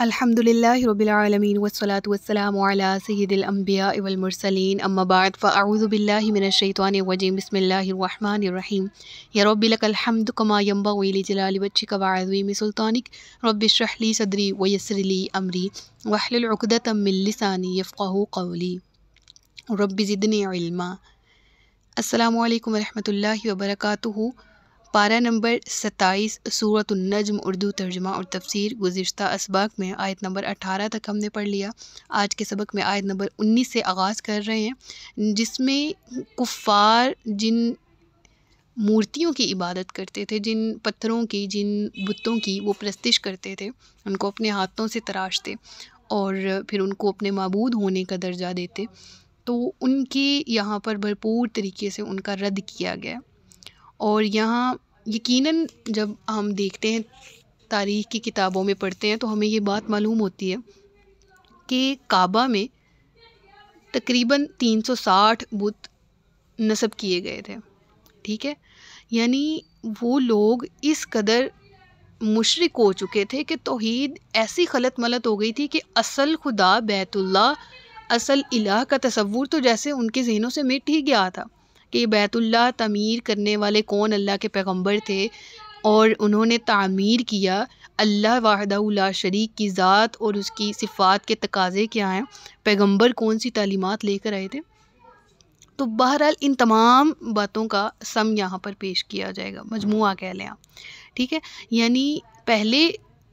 الحمد لله رب العالمين والصلاة والسلام على سيد الأنبياء والمرسلين أما بعد فأعوذ بالله من الشيطان الرجيم بسم الله الرحمن الرحيم يا رب لك الحمد كما ينبغي لجلال وجهك وعظيم سلطانك رب اشرح لي صدري ويسر لي أمري واحلل عقدة من لساني يفقه قولي رب زدني علما السلام عليكم ورحمة الله وبركاته पारा नंबर सत्ताईस सूरत नजम उर्दू तर्जमा और तफसीर गुज्त इसबाक में आयत नंबर अठारह तक हमने पढ़ लिया आज के सबक में आयत नंबर उन्नीस से आगाज़ कर रहे हैं जिसमें कुफ़ार जिन मूर्तियों की इबादत करते थे जिन पत्थरों की जिन बुतों की वो प्रस्तिश करते थे उनको अपने हाथों से तराशते और फिर उनको अपने मबूद होने का दर्जा देते तो उनके यहाँ पर भरपूर तरीके से उनका रद्द किया गया और यहाँ यकीनन जब हम देखते हैं तारीख़ की किताबों में पढ़ते हैं तो हमें ये बात मालूम होती है कि काबा में तकरीबन 360 बुत नस्ब किए गए थे ठीक है यानी वो लोग इस कदर मुशरक हो चुके थे कि तोहद ऐसी खलत मलत हो गई थी कि असल खुदा बैतुल्ला असल इलाह का तस्वूर तो जैसे उनके जहनों से मिट ही गया था कि बैतुल्ला तमीर करने वाले कौन अल्लाह के पैगंबर थे और उन्होंने तामीर किया अल्लाह वाहदा शरीक की ज़ात और उसकी सिफ़ात के तकाज़े क्या हैं पैगंबर कौन सी तालीमत लेकर आए थे तो बहरहाल इन तमाम बातों का सम यहाँ पर पेश किया जाएगा मजमू कह लें आप ठीक है यानी पहले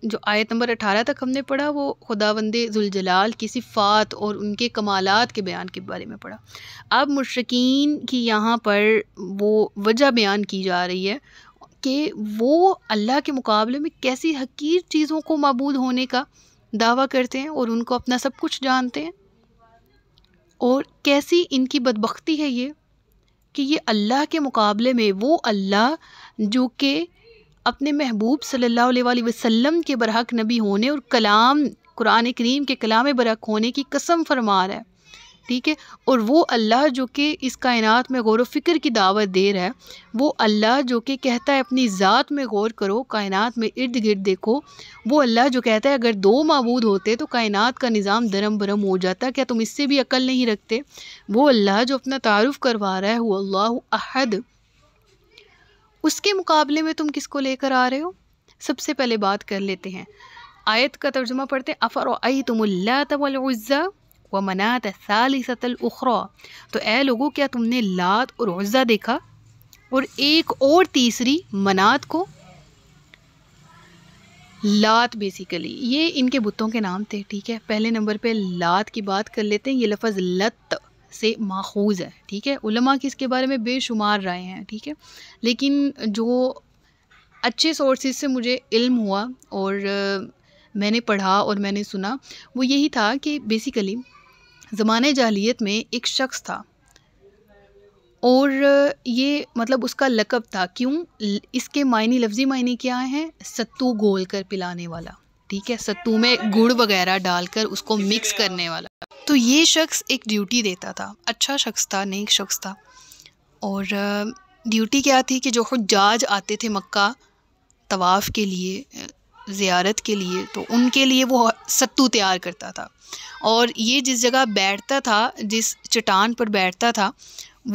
जो आयत नंबर अठारह तक हमने पढ़ा वो खुदावंद जुलजलाल की सिफ़ात और उनके कमालत के बयान के बारे में पढ़ा अब मुशरकिन की यहाँ पर वो वजह बयान की जा रही है कि वो अल्लाह के मुकाबले में कैसी हकीर चीज़ों को मबूद होने का दावा करते हैं और उनको अपना सब कुछ जानते हैं और कैसी इनकी बदबख्ती है ये कि ये अल्लाह के मुकाबले में वो अल्लाह जो कि अपने महबूब सल्लल्लाहु अलैहि वसल्लम के बरहक नबी होने और कलाम कुरान करीम के कलाम बरहक होने की कसम फरमा रहा है ठीक है और वो अल्लाह जो कि इस कायनात में गौर फिक्र की दावत दे रहा है वो अल्लाह जो कि कहता है अपनी ज़ात में गौर करो कायनात में इर्द गिर्द देखो वो अल्लाह जो कहता है अगर दो मबूद होते तो कायनात का निज़ाम दरम भरम हो जाता क्या तुम इससे भी अकल नहीं रखते वो अल्लाह जो अपना तारफ़ करवा रहा है वो अल्लाह अहद उसके मुकाबले में तुम किसको लेकर आ रहे हो सबसे पहले बात कर लेते हैं आयत का तर्जुमा पढ़ते अफ़र आई तुमल्लात वज़्ज़ा व मनात सालिसतल तो ए लोगो क्या तुमने लात और उज़ा देखा और एक और तीसरी मनात को लात बेसिकली ये इनके बुतों के नाम थे ठीक है पहले नंबर पे लात की बात कर लेते हैं ये लफ्ज़ लत से माखूज है ठीक है उलमा की इसके बारे में बेशुमार राय हैं ठीक है लेकिन जो अच्छे सोर्सेज से मुझे इल्म हुआ और मैंने पढ़ा और मैंने सुना वो यही था कि बेसिकली ज़माने जाहलीत में एक शख्स था और ये मतलब उसका लकब था क्यों इसके मायने लफ्ज़ी मायने क्या हैं सत्तू गोल कर पिलाने वाला ठीक है सत्तू में गुड़ वगैरह डालकर उसको मिक्स करने वाला तो ये शख्स एक ड्यूटी देता था अच्छा शख्स था नेक शख्स था और ड्यूटी क्या थी कि जो जाज आते थे मक्का तवाफ़ के लिए ज़ियारत के लिए तो उनके लिए वो सत्तू तैयार करता था और ये जिस जगह बैठता था जिस चट्टान पर बैठता था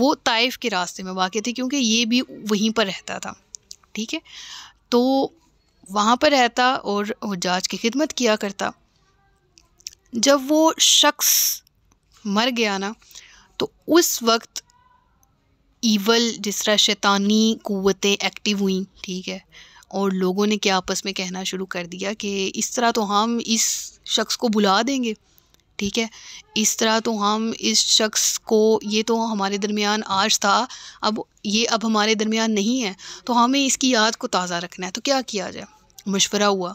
वो ताइफ के रास्ते में वाक़ थे क्योंकि ये भी वहीं पर रहता था ठीक है तो वहाँ पर रहता और हजाज की खिदमत किया करता जब वो शख्स मर गया ना तो उस वक्त ईवल जिस तरह शैतानी क़वतें एक्टिव हुई ठीक है और लोगों ने क्या आपस में कहना शुरू कर दिया कि इस तरह तो हम इस शख्स को बुला देंगे ठीक है इस तरह तो हम इस शख्स को ये तो हमारे दरमियान आज था अब ये अब हमारे दरमियान नहीं है तो हमें इसकी याद को ताज़ा रखना है तो क्या किया जाए मशवरा हुआ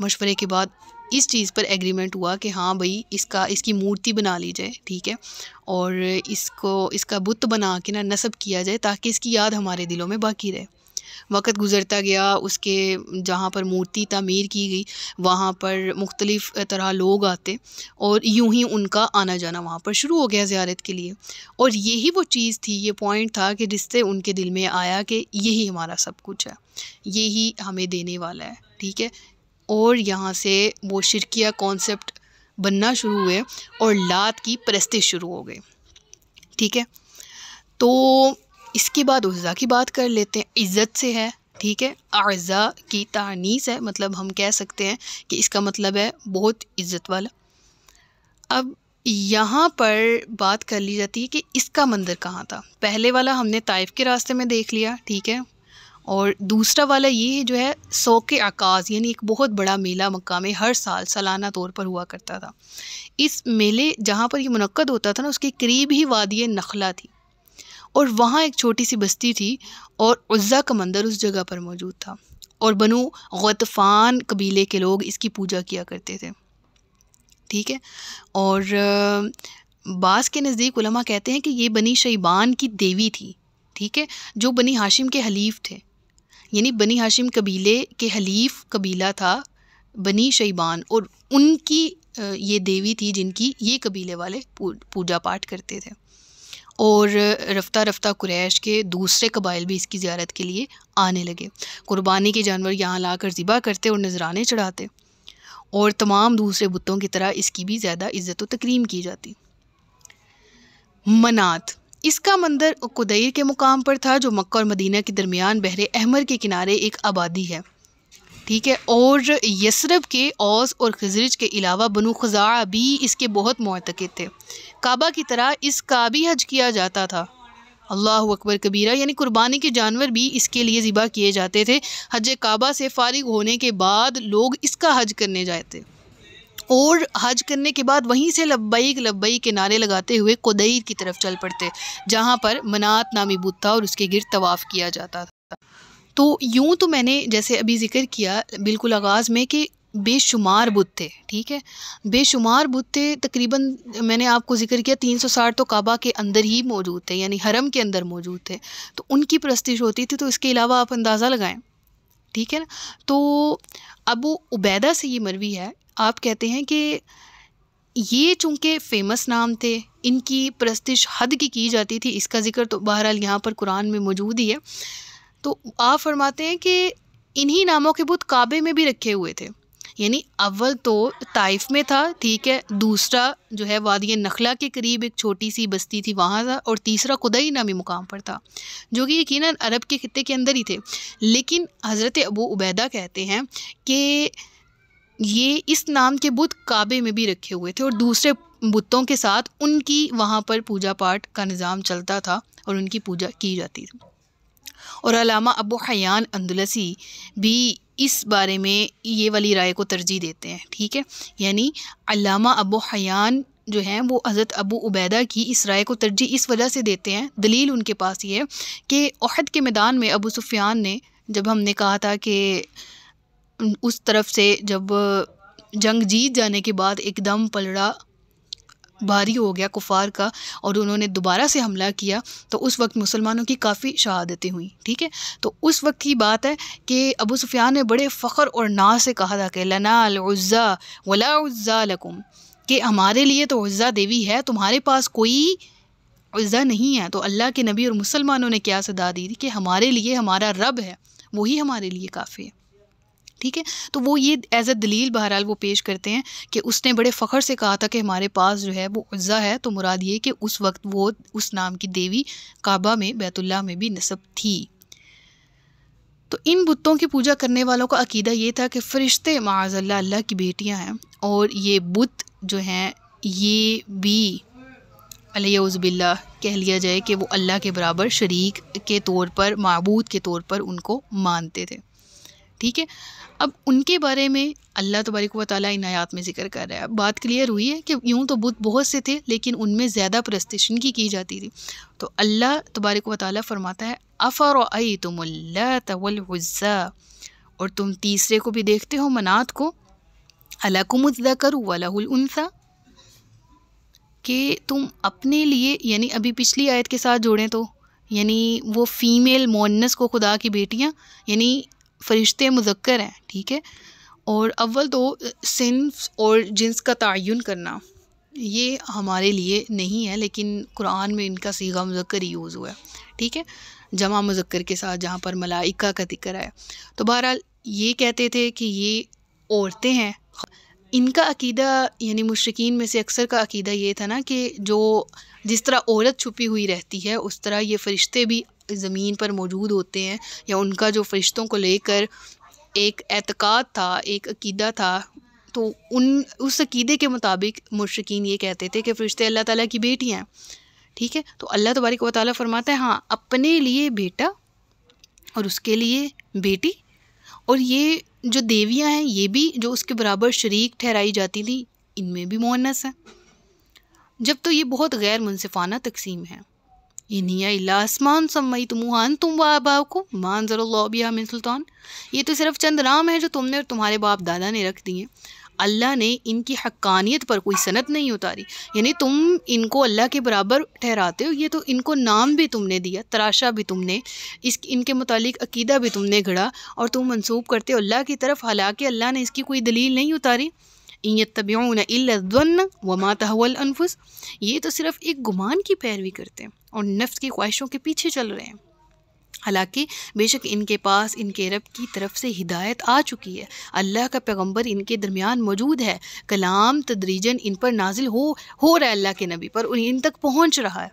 मशवरे के बाद इस चीज़ पर एग्रीमेंट हुआ कि हाँ भाई इसका इसकी मूर्ति बना ली जाए ठीक है और इसको इसका बुत बना के ना नस्ब किया जाए ताकि इसकी याद हमारे दिलों में बाकी रहे वक़्त गुज़रता गया उसके जहाँ पर मूर्ति तमीर की गई वहाँ पर मुख्तलिफ़ तरह लोग आते और यूं ही उनका आना जाना वहाँ पर शुरू हो गया ज़्यारत के लिए और यही वो चीज़ थी ये पॉइंट था कि जिससे उनके दिल में आया कि यही हमारा सब कुछ है यही हमें देने वाला है ठीक है और यहाँ से वो शिरकिया कॉन्सेप्ट बनना शुरू हुए और लात की परस्ती शुरू हो गई ठीक है तो इसके बाद उज़ा की बात कर लेते हैं इज़्ज़त से है ठीक है अज़ा की तानीस है मतलब हम कह सकते हैं कि इसका मतलब है बहुत इज़्ज़त वाला अब यहाँ पर बात कर ली जाती है कि इसका मंदिर कहाँ था पहले वाला हमने ताइफ के रास्ते में देख लिया ठीक है और दूसरा वाला ये जो है सौ के आकाश यानी एक बहुत बड़ा मेला मक्का में हर साल सालाना तौर पर हुआ करता था इस मेले जहाँ पर ये मनक़द होता था ना उसके करीब ही वादी नखला थी और वहाँ एक छोटी सी बस्ती थी और उज़्ज़ा का मंदिर उस जगह पर मौजूद था और बनु गतफ़ान कबीले के लोग इसकी पूजा किया करते थे ठीक है और बास के नज़दीक उलमा कहते हैं कि ये बनी शैबान की देवी थी ठीक है जो बनी हाशिम के हलीफ थे यानी बनी हाशिम कबीले के हलीफ कबीला था बनी शैबान और उनकी ये देवी थी जिनकी ये कबीले वाले पूजा पाठ करते थे और रफ्ता रफ्ता कुरैश के दूसरे कबाइल भी इसकी ज्यारत के लिए आने लगे कुर्बानी के जानवर यहाँ ला कर ज़िबा करते और नजराने चढ़ाते और तमाम दूसरे बुतों की तरह इसकी भी ज़्यादा इज़्ज़त व तकरीम की जाती मनात इसका मंदिर कुदैर के मुकाम पर था जो मक्का और मदीना के दरमियान बहरे अहमर के किनारे एक आबादी है ठीक है और यसरब के ओस और खजरज के अलावा बनु खजा भी इसके बहुत मतक़ थे काबा की तरह इसका भी हज किया जाता था अल्लाह अकबर कबीरा यानी कुर्बानी के जानवर भी इसके लिए ज़िबा किए जाते थे हज काबा से फारिग होने के बाद लोग इसका हज करने जाते और हज करने के बाद वहीं से लब्बई लब्बई के नारे लगाते हुए कोदईर की तरफ चल पड़ते जहाँ पर मनात नामी बुद्ध था और उसके गिर तवाफ़ किया जाता था तो यूँ तो मैंने जैसे अभी ज़िक्र किया बिल्कुल आगाज़ में कि बेशुमार बुत थे ठीक है बेशुमार बुत थे तकरीबन मैंने आपको जिक्र किया 360 तो काबा के अंदर ही मौजूद थे यानी हरम के अंदर मौजूद थे तो उनकी प्रस्तिश होती थी तो इसके अलावा आप अंदाज़ा लगाएं ठीक है ना तो अबू उबैदा से ये मरवी है आप कहते हैं कि ये चूंकि फ़ेमस नाम थे इनकी प्रस्तिश हद की की जाती थी इसका ज़िक्र तो बहरहाल यहाँ पर कुरान में मौजूद ही है तो आप फरमाते हैं कि इन्हीं नामों के बुत काबे में भी रखे हुए थे यानी अव्वल तो ताइफ में था ठीक है दूसरा जो है वादी नखला के करीब एक छोटी सी बस्ती थी वहाँ था और तीसरा खुदई नामी मुकाम पर था जो कि यकीन अरब के खत्े के अंदर ही थे लेकिन हज़रत अबू उबैदा कहते हैं कि ये इस नाम के बुत काबे में भी रखे हुए थे और दूसरे बुतों के साथ उनकी वहाँ पर पूजा पाठ का निज़ाम चलता था और उनकी पूजा की जाती थी और अलामा अबू हयान अंदुलसी भी इस बारे में ये वाली राय को तरजीह देते हैं ठीक है यानी अलामा अबू हयान जो हैं वो हज़रत अबू उबैदा की इस राय को तरजीह इस वजह से देते हैं दलील उनके पास ये है कि अहद के मैदान में अबू सुफियान ने जब हमने कहा था कि उस तरफ से जब जंग जीत जाने के बाद एकदम पलड़ा भारी हो गया कुफार का और उन्होंने दोबारा से हमला किया तो उस वक्त मुसलमानों की काफ़ी शहादतें हुई ठीक है तो उस वक्त की बात है कि अबू सुफियान ने बड़े फ़ख्र और ना से कहा था कि लना अलज़ा लकुम कि हमारे लिए तो उज़ा देवी है तुम्हारे पास कोई उज़ा नहीं है तो अल्लाह के नबी और मुसलमानों ने क्या सदा दी थी कि हमारे लिए हमारा रब है वही हमारे लिए काफ़ी है ठीक है तो वो ये एज अ दलील बहरहाल वो पेश करते हैं कि उसने बड़े फ़खर से कहा था कि हमारे पास जो है वो उज़ा है तो मुराद ये कि उस वक्त वो उस नाम की देवी काबा में बैतुल्ला में भी नस्ब थी तो इन बुतों की पूजा करने वालों का अकीदा ये था कि फ़रिश्ते माजल्ला अल्लाह की बेटियाँ हैं और ये बुत जो हैं ये भी अलैज़बिल्ला कह लिया जाए कि वो अल्लाह के बराबर शरीक के तौर पर मबूद के तौर पर उनको मानते थे ठीक है अब उनके बारे में अल्लाह तबारक व ताली इन आयात में जिक्र कर रहा है बात क्लियर हुई है कि यूँ तो बुत बहुत से थे लेकिन उनमें ज़्यादा प्रस्तिश की की जाती थी तो अल्लाह तबारक व ताली फरमाता है अफ़र आई तुमल्लाजा और तुम तीसरे को भी देखते हो मनात को अलाकुमदा करूँ वलासा कि तुम अपने लिए यानी अभी पिछली आयत के साथ जोड़ें तो यानी वो फ़ीमेल मोनस को खुदा की बेटियाँ यानी फ़रिश्ते मुजक्र हैं ठीक है और अव्वल तो सिंस और जिन्स का तयन करना ये हमारे लिए नहीं है लेकिन कुरान में इनका सीगा मुजक्र यूज़ हुआ है ठीक है जमा मुजक्र के साथ जहाँ पर मलाइका का जिक्र है तो बहरहाल ये कहते थे कि ये औरतें हैं इनका अकीदा यानी मुशरकिन में से अक्सर का अकीदा ये था ना कि जो जिस तरह औरत छुपी हुई रहती है उस तरह ये फ़रिश्ते भी ज़मीन पर मौजूद होते हैं या उनका जो फरिश्तों को लेकर एक एतक़ाद था एक अकीदा था तो उन उस अकीदे के मुताबिक मुशकिन ये कहते थे कि फरिश्ते अल्लाह ताला की बेटी हैं ठीक है तो अल्लाह तबारक व ताली फरमाता है हाँ अपने लिए बेटा और उसके लिए बेटी और ये जो देवियाँ हैं ये भी जो उसके बराबर शरीक ठहराई जाती थी इनमें भी मोनस है जब तो ये बहुत गैर मुनफाना तकसीम है इन्हीं इलासमान सम्मईत मुहान तुम वाह बाप को जरो लोबिया मिन सुल्तान ये तो सिर्फ चंद नाम है जो तुमने और तुम्हारे बाप दादा ने रख दिए अल्लाह ने इनकी हक्कानियत पर कोई सनत नहीं उतारी यानी तुम इनको अल्लाह के बराबर ठहराते हो ये तो इनको नाम भी तुमने दिया तराशा भी तुमने इस इनके मुतालिक अकीदा भी तुमने घड़ा और तुम मंसूब करते हो अल्लाह की तरफ हालांकि अल्लाह ने इसकी कोई दलील नहीं उतारी इन तब्यून इल्लन्न व मातहवल अनफुस ये तो सिर्फ़ एक गुमान की पैरवी करते हैं और नफ्स की ख्वाहिशों के पीछे चल रहे हैं हालांकि बेशक इनके पास इनके रब की तरफ से हिदायत आ चुकी है अल्लाह का पैगंबर इनके दरमियान मौजूद है कलाम तदरीजन इन पर नाजिल हो हो रहा है अल्लाह के नबी पर इन तक पहुंच रहा है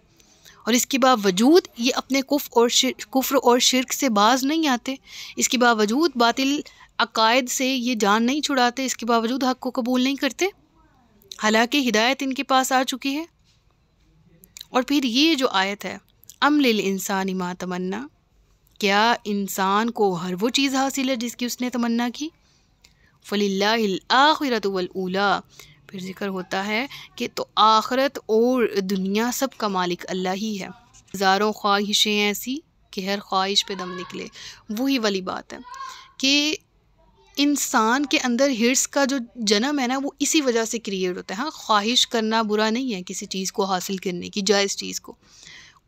और इसके बावजूद ये अपने कुफ और कुफ्र और शिरक से बाज नहीं आते इसके बावजूद बातिल अकायद से ये जान नहीं छुड़ाते इसके बावजूद हक़ को कबूल नहीं करते हालांकि हिदायत इनके पास आ चुकी है और फिर ये जो आयत है अमलिल इंसान इमा तमन्ना क्या इंसान को हर वो चीज़ हासिल है जिसकी उसने तमन्ना की फ़लिल्लाखिरत फिर जिक्र होता है कि तो आखरत और दुनिया सब का मालिक अल्लाह ही है हज़ारों ख्वाहिशें ऐसी कि हर ख्वाहिश पे दम निकले वही वाली बात है कि इंसान के अंदर हिर्स का जो जन्म है ना वो इसी वजह से क्रिएट होता है हाँ ख्वाहिश करना बुरा नहीं है किसी चीज़ को हासिल करने की जायज़ चीज़ को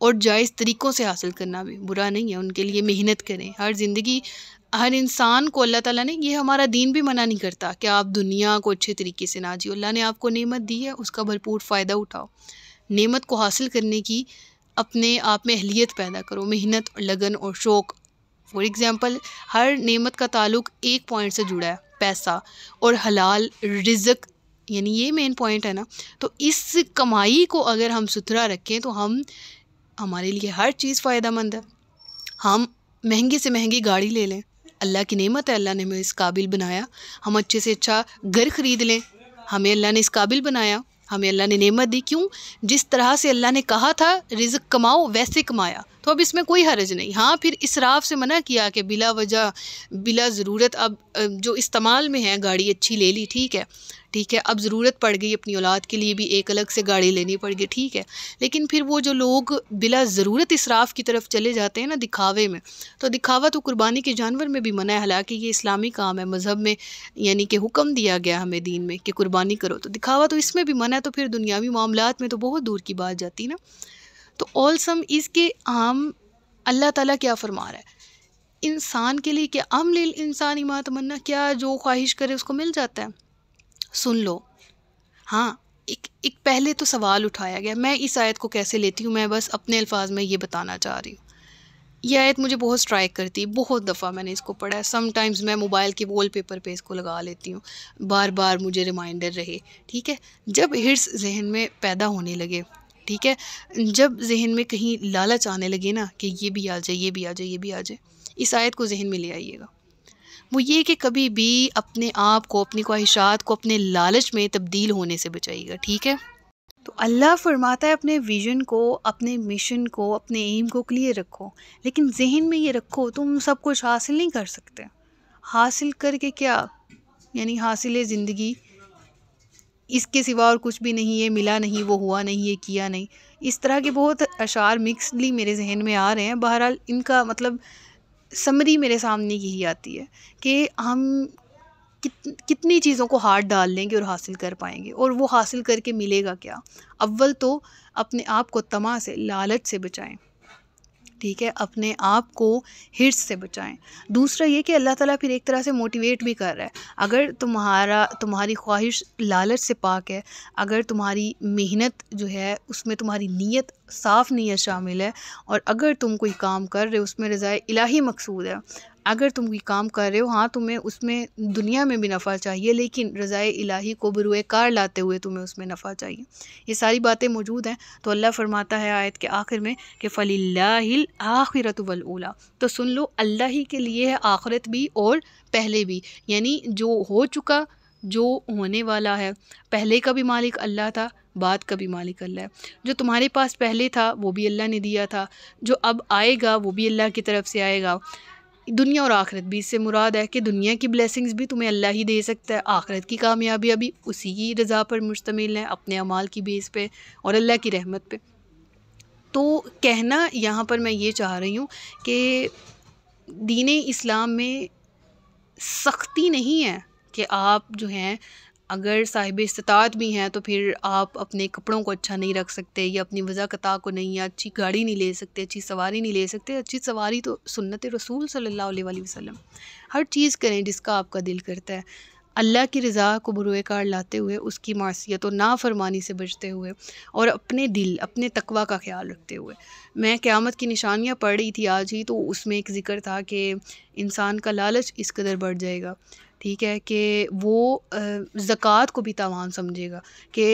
और जायज़ तरीक़ों से हासिल करना भी बुरा नहीं है उनके लिए मेहनत करें हर ज़िंदगी हर इंसान को अल्लाह ताला ने ये हमारा दीन भी मना नहीं करता कि आप दुनिया को अच्छे तरीके से ना जियो अल्लाह ने आपको नेमत दी है उसका भरपूर फ़ायदा उठाओ नेमत को हासिल करने की अपने आप में अहलियत पैदा करो मेहनत लगन और शौक़ फॉर एग्ज़ाम्पल हर नेमत का ताल्लुक एक पॉइंट से जुड़ा है पैसा और हलाल रिजक यानी ये मेन पॉइंट है ना तो इस कमाई को अगर हम सुथरा रखें तो हम हमारे लिए हर चीज़ फ़ायदेमंद है हम महंगी से महंगी गाड़ी ले लें अल्लाह की नेमत है अल्लाह ने हमें इस काबिल बनाया हम अच्छे से अच्छा घर ख़रीद लें हमें अल्लाह ने इस काबिल बनाया हमें अल्लाह ने नेमत दी क्यों जिस तरह से अल्लाह ने कहा था रिज़ कमाओ वैसे कमाया तो अब इसमें कोई हरज नहीं हाँ फिर इसराफ से मना किया कि बिला वजह बिला ज़रूरत अब जो इस्तेमाल में है गाड़ी अच्छी ले ली ठीक है ठीक है अब ज़रूरत पड़ गई अपनी औलाद के लिए भी एक अलग से गाड़ी लेनी पड़ गई ठीक है लेकिन फिर वो जो लोग बिला ज़रूरत इसराफ़ की तरफ चले जाते हैं ना दिखावे में तो दिखावा तो कुर्बानी के जानवर में भी मना है हालांकि ये इस्लामी काम है मज़हब में यानी कि हुक्म दिया गया हमें दीन में कि कुर्बानी करो तो दिखावा तो इसमें भी मना है तो फिर दुनियावी मामला में तो बहुत दूर की बात जाती ना तो ऑल सम इसके आम अल्लाह ताला क्या फरमा रहा है इंसान के लिए क्या अमल इंसानी मातमन्ना क्या जो ख्वाहिश करे उसको मिल जाता है सुन लो हाँ एक एक पहले तो सवाल उठाया गया मैं इस आयत को कैसे लेती हूँ मैं बस अपने अल्फाज में ये बताना चाह रही हूँ यह आयत मुझे बहुत स्ट्राइक करती है बहुत दफ़ा मैंने इसको पढ़ा है समटाइम्स मैं मोबाइल के वॉल पेपर पर इसको लगा लेती हूँ बार बार मुझे रिमाइंडर रहे ठीक है जब हिर्स जहन में पैदा होने लगे ठीक है जब जहन में कहीं लालच आने लगे ना कि ये भी आ जाए ये भी आ जाए ये भी आ जाए इस आयत को जहन में ले आइएगा वो ये कि कभी भी अपने आप को अपनी ख्वाहिशात को अपने लालच में तब्दील होने से बचाइएगा ठीक है तो अल्लाह फरमाता है अपने विजन को अपने मिशन को अपने एम को क्लियर रखो लेकिन जहन में ये रखो तुम सब कुछ हासिल नहीं कर सकते हासिल करके क्या यानी हासिल ज़िंदगी इसके सिवा और कुछ भी नहीं है मिला नहीं वो हुआ नहीं ये किया नहीं इस तरह के बहुत अशार मिक्सडली मेरे जहन में आ रहे हैं बहरहाल इनका मतलब समरी मेरे सामने यही आती है कि हम कित कितनी चीज़ों को हार्ड डाल लेंगे और हासिल कर पाएंगे और वो हासिल करके मिलेगा क्या अव्वल तो अपने आप को तमा से लालच से बचाएं ठीक है अपने आप को हिट्स से बचाएं दूसरा ये कि अल्लाह ताला फिर एक तरह से मोटिवेट भी कर रहा है अगर तुम्हारा तुम्हारी ख्वाहिश लालच से पाक है अगर तुम्हारी मेहनत जो है उसमें तुम्हारी नीयत साफ़ नीयत शामिल है और अगर तुम कोई काम कर रहे हो उसमें रज़ाए इलाही मकसूद है अगर तुम ये काम कर रहे हो हाँ तुम्हें उसमें दुनिया में भी नफ़ा चाहिए लेकिन रज़ाए इलाही को बरुए कार लाते हुए तुम्हें उसमें नफ़ा चाहिए ये सारी बातें मौजूद हैं तो अल्लाह फरमाता है आयत के आखिर में कि फ़ली आखिरत वलूला तो सुन लो अल्लाह ही के लिए है आखिरत भी और पहले भी यानी जो हो चुका जो होने वाला है पहले का भी मालिक अल्लाह था बाद का भी मालिक अल्लाह है जो तुम्हारे पास पहले था वो भी अल्लाह ने दिया था जो अब आएगा वो भी अल्लाह की तरफ से आएगा दुनिया और आखिरत भी इससे मुराद है कि दुनिया की ब्लेसिंग्स भी तुम्हें अल्लाह ही दे सकता है आखिरत की कामयाबी अभी उसी की रज़ा पर मुश्तमिल है अपने अमाल की बेस पे और अल्लाह की रहमत पे तो कहना यहाँ पर मैं ये चाह रही हूँ कि दीन इस्लाम में सख्ती नहीं है कि आप जो हैं अगर साहिब इस्तात भी हैं तो फिर आप अपने कपड़ों को अच्छा नहीं रख सकते या अपनी वज़ाकता को नहीं या अच्छी गाड़ी नहीं ले सकते अच्छी सवारी नहीं ले सकते अच्छी सवारी तो सुन्नत रसूल सल्लल्लाहु अलैहि वसल्लम हर चीज़ करें जिसका आपका दिल करता है अल्लाह की रज़ा को बुरुकार लाते हुए उसकी मासीत और नाफरमानी से बचते हुए और अपने दिल अपने तकवा का ख्याल रखते हुए मैं क़्यामत की निशानियाँ पढ़ रही थी आज ही तो उसमें एक ज़िक्र था कि इंसान का लालच इस कदर बढ़ जाएगा ठीक है कि वो ज़क़़त को भी तावान समझेगा कि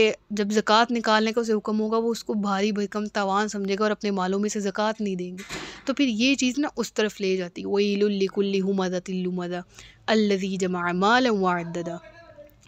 जब ज़क़़त निकालने का उसे हुक्म होगा वो उसको भारी भरकम तावान समझेगा और अपने मालों में से ज़क़़त नहीं देंगे तो फिर ये चीज़ ना उस तरफ ले जाती है वही लुल्ली मदा तिल्लु मदा अल्लजी जमा माल वादा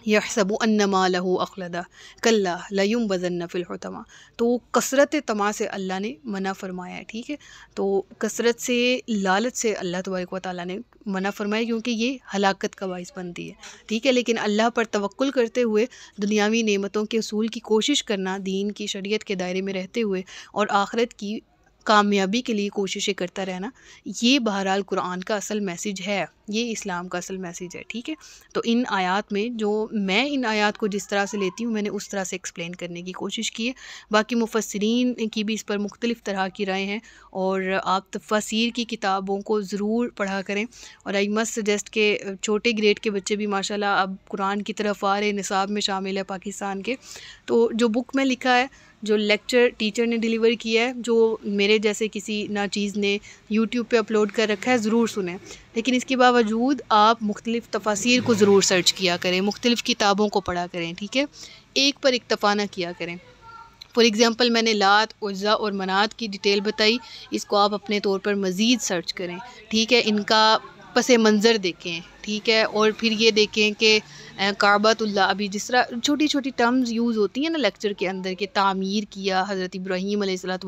यसब अन्नमा लहू अखलदा कल्ला लयुम वजन फ़िलहतमा तो कसरत तमा से अल्लाह ने मना फरमाया है ठीक है तो कसरत से लालच से अल्लाह तबारक व ने मना फरमाया क्योंकि ये हलाकत का बायस बनती है ठीक है लेकिन अल्लाह पर तवक्ल करते हुए दुनियावी नेमतों के असूल की कोशिश करना दीन की शरीयत के दायरे में रहते हुए और आखरत की कामयाबी के लिए कोशिशें करता रहना ये बहरहाल कुरान का असल मैसेज है ये इस्लाम का असल मैसेज है ठीक है तो इन आयात में जो मैं इन आयात को जिस तरह से लेती हूँ मैंने उस तरह से एक्सप्लेन करने की कोशिश की है बाकी मुफसरीन की भी इस पर मुख्तलिफ़ तरह की राय हैं और आप तफसर की किताबों को ज़रूर पढ़ा करें और आई मस्ट सजेस्ट के छोटे ग्रेड के बच्चे भी माशाल्लाह अब कुरान की तरफ आ रहे निसाब में शामिल है पाकिस्तान के तो जो बुक में लिखा है जो लेक्चर टीचर ने डिलीवर किया है जो मेरे जैसे किसी ना चीज़ ने यूट्यूब पे अपलोड कर रखा है ज़रूर सुने लेकिन इसके बावजूद आप मुख्तलिफ़ तफासिर को ज़रूर सर्च किया करें मुख्तलिफ़ किताबों को पढ़ा करें ठीक है एक पर इक्तफ़ा ना किया करें फॉर एग्ज़ाम्पल मैंने लात उज़ा और मनात की डिटेल बताई इसको आप अपने तौर पर मज़ीद सर्च करें ठीक है इनका पस मंज़र देखें ठीक है और फिर ये देखें कि काबतुल्ला अभी जिस तरह छोटी छोटी टर्म्स यूज़ होती हैं ना लेक्चर के अंदर के तामीर किया हज़रत इब्राहीम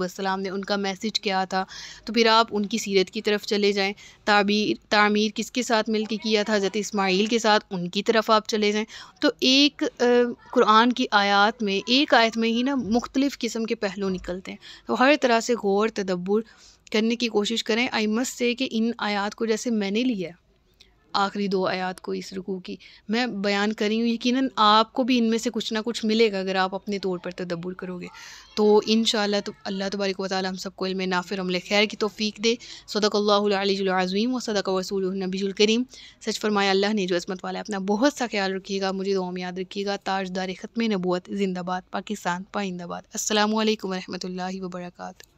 सलाम ने उनका मैसेज क्या था तो फिर आप उनकी सीरत की तरफ चले जाएँ ताबीर तामीर किसके साथ मिल के किया था हज़रत इसमाइल के साथ उनकी तरफ आप चले जाएँ तो एक कुरान की आयात में एक आयत में ही ना मुख्तलिफ़ किस्म के पहलू निकलते हैं तो हर तरह से गौर तदब्बर करने की कोशिश करें आई मस्त से कि इन आयात को जैसे मैंने लिया आखिरी दो आयात को इस रुकू की मैं बयान कर रही हूँ यकीन आपको भी इनमें से कुछ ना कुछ मिलेगा अगर आप अपने तौर पर तदब्बर करोगे तो इन तो अल्लाह तबारक वाली हम सबको इल्म नाफिर अमल खैर की तोफ़ी दे सदक़ल्लाज़ीम व सदक वसूल नबीजुल करीम सच फरमाया अल्लाह ने जो असमत वाला अपना बहुत सा ख्याल रखिएगा मुझे दो याद रखिएगा ताजदार ख़त्म नबूत जिंदाबाद पाकिस्तान पाइंदाबाद असल वरहमल वर्का